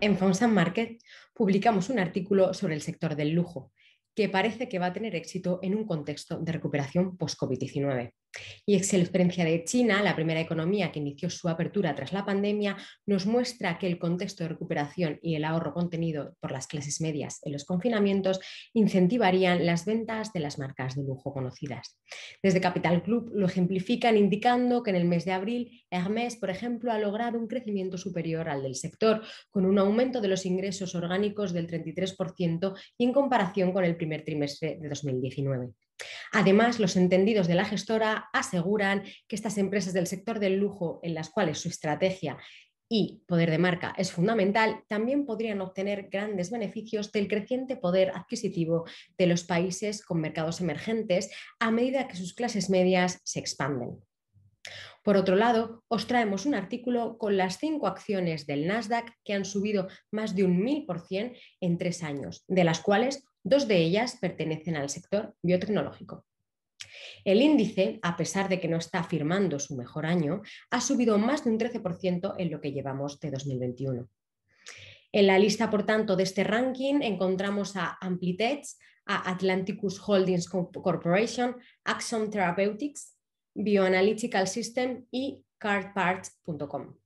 En Fonsan Market publicamos un artículo sobre el sector del lujo, que parece que va a tener éxito en un contexto de recuperación post-COVID-19. Y es la experiencia de China, la primera economía que inició su apertura tras la pandemia, nos muestra que el contexto de recuperación y el ahorro contenido por las clases medias en los confinamientos incentivarían las ventas de las marcas de lujo conocidas. Desde Capital Club lo ejemplifican indicando que en el mes de abril Hermès, por ejemplo, ha logrado un crecimiento superior al del sector, con un aumento de los ingresos orgánicos del 33% y en comparación con el primer trimestre de 2019. Además, los entendidos de la gestora aseguran que estas empresas del sector del lujo, en las cuales su estrategia y poder de marca es fundamental, también podrían obtener grandes beneficios del creciente poder adquisitivo de los países con mercados emergentes a medida que sus clases medias se expanden. Por otro lado, os traemos un artículo con las cinco acciones del Nasdaq que han subido más de un 1000% en tres años, de las cuales Dos de ellas pertenecen al sector biotecnológico. El índice, a pesar de que no está firmando su mejor año, ha subido más de un 13% en lo que llevamos de 2021. En la lista, por tanto, de este ranking encontramos a Amplitech, a Atlanticus Holdings Corporation, Axon Therapeutics, Bioanalytical System y cardparts.com.